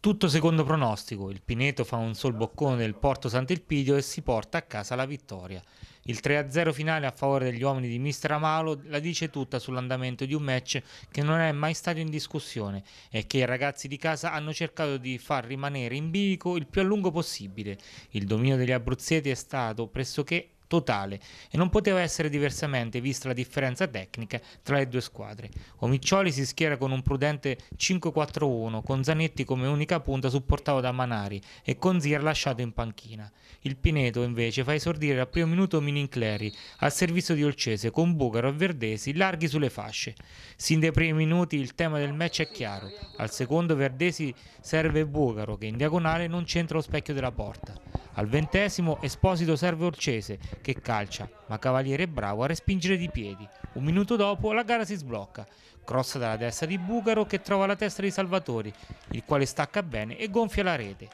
Tutto secondo pronostico, il Pineto fa un sol boccone del Porto Sant'Elpidio e si porta a casa la vittoria. Il 3-0 finale a favore degli uomini di Mister Amalo la dice tutta sull'andamento di un match che non è mai stato in discussione e che i ragazzi di casa hanno cercato di far rimanere in bilico il più a lungo possibile. Il dominio degli abruzzeti è stato pressoché totale e non poteva essere diversamente vista la differenza tecnica tra le due squadre. Omiccioli si schiera con un prudente 5-4-1 con Zanetti come unica punta supportato da Manari e con Zir lasciato in panchina. Il Pineto invece fa esordire al primo minuto Minincleri al servizio di Olcese con Bugaro e Verdesi larghi sulle fasce. Sin dai primi minuti il tema del match è chiaro, al secondo Verdesi serve Bugaro che in diagonale non c'entra lo specchio della porta. Al ventesimo Esposito serve Orcese che calcia, ma Cavaliere è bravo a respingere di piedi. Un minuto dopo la gara si sblocca. Cross dalla destra di Bugaro che trova la testa di Salvatori, il quale stacca bene e gonfia la rete.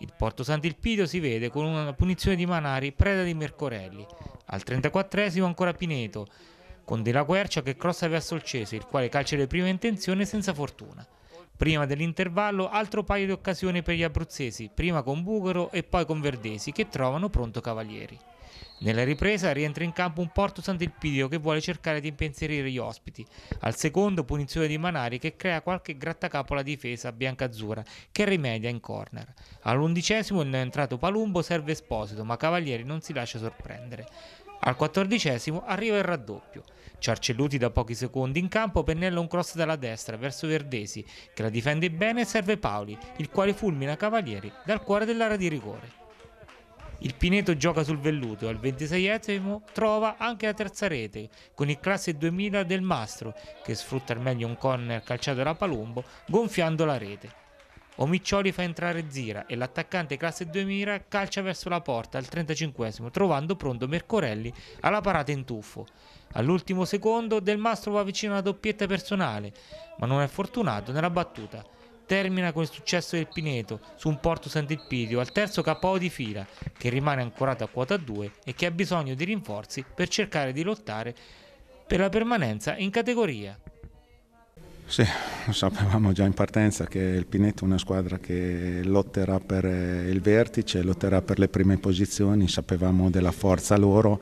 Il Porto Sant'Ilpidio si vede con una punizione di Manari, preda di Mercorelli. Al 34esimo ancora Pineto, con Della Quercia che crossa verso il Cese, il quale calcia le prime intenzioni senza fortuna. Prima dell'intervallo altro paio di occasioni per gli abruzzesi, prima con Bughero e poi con Verdesi che trovano pronto Cavalieri. Nella ripresa rientra in campo un Porto Sant'Elpidio che vuole cercare di impensierire gli ospiti. Al secondo punizione di Manari che crea qualche grattacapo alla difesa biancazzurra che rimedia in corner. All'undicesimo in entrato Palumbo serve Esposito ma Cavalieri non si lascia sorprendere. Al quattordicesimo arriva il raddoppio. Ciarcelluti da pochi secondi in campo pennella un cross dalla destra verso Verdesi, che la difende bene e serve Paoli, il quale fulmina Cavalieri dal cuore dell'area di rigore. Il Pineto gioca sul velluto e al 26esimo trova anche la terza rete con il classe 2000 del Mastro che sfrutta al meglio un corner calciato da Palumbo gonfiando la rete. Omiccioli fa entrare Zira e l'attaccante classe 2000 calcia verso la porta al 35 trovando pronto Mercorelli alla parata in tuffo. All'ultimo secondo Del Mastro va vicino alla doppietta personale, ma non è fortunato nella battuta. Termina con il successo del Pineto su un Porto Sant'Ilpidio al terzo KO di fila, che rimane ancorato a quota 2 e che ha bisogno di rinforzi per cercare di lottare per la permanenza in categoria. Sì, sapevamo già in partenza che il Pineto è una squadra che lotterà per eh, il vertice, lotterà per le prime posizioni, sapevamo della forza loro.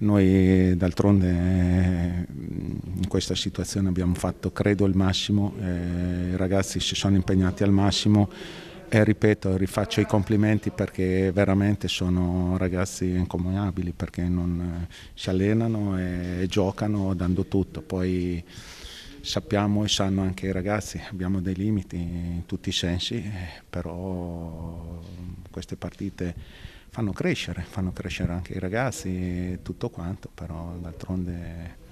Noi d'altronde eh, in questa situazione abbiamo fatto credo il massimo, eh, i ragazzi si sono impegnati al massimo e ripeto, rifaccio i complimenti perché veramente sono ragazzi incomunabili perché non, si allenano e giocano dando tutto. Poi, sappiamo e sanno anche i ragazzi, abbiamo dei limiti in tutti i sensi, eh, però queste partite fanno crescere, fanno crescere anche i ragazzi e tutto quanto, però d'altronde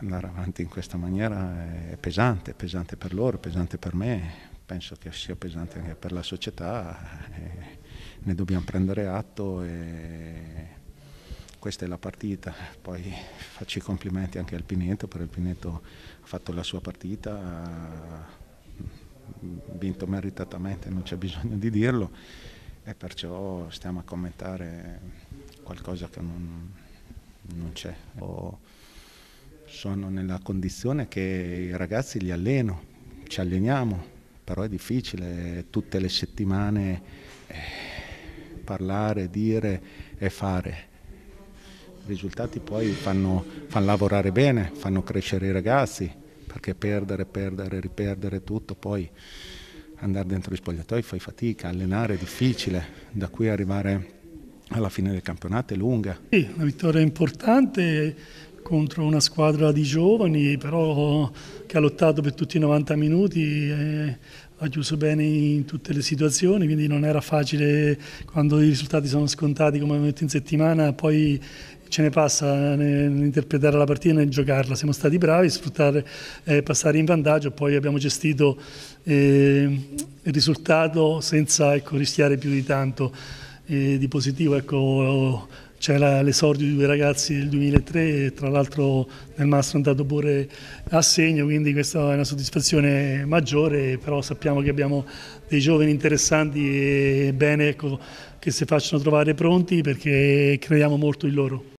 andare avanti in questa maniera è pesante, pesante per loro, pesante per me, penso che sia pesante anche per la società, eh, ne dobbiamo prendere atto. E questa è la partita, poi faccio i complimenti anche al Pineto, perché il Pineto ha fatto la sua partita, ha vinto meritatamente, non c'è bisogno di dirlo, e perciò stiamo a commentare qualcosa che non, non c'è. Sono nella condizione che i ragazzi li alleno, ci alleniamo, però è difficile tutte le settimane eh, parlare, dire e fare i risultati poi fanno, fanno lavorare bene, fanno crescere i ragazzi, perché perdere, perdere, riperdere tutto, poi andare dentro gli spogliatoi fai fatica, allenare è difficile, da qui arrivare alla fine del campionato è lunga. Sì, una vittoria importante contro una squadra di giovani, però che ha lottato per tutti i 90 minuti. E eh, ha chiuso bene in tutte le situazioni, quindi non era facile quando i risultati sono scontati come ho detto in settimana, poi ce ne passa nell'interpretare la partita e nel giocarla. Siamo stati bravi, a sfruttare, eh, passare in vantaggio, poi abbiamo gestito eh, il risultato senza ecco, rischiare più di tanto eh, di positivo. Ecco, c'era l'esordio di due ragazzi del 2003 e tra l'altro nel Mastro è andato pure a segno, quindi questa è una soddisfazione maggiore, però sappiamo che abbiamo dei giovani interessanti e bene ecco, che si facciano trovare pronti perché crediamo molto in loro.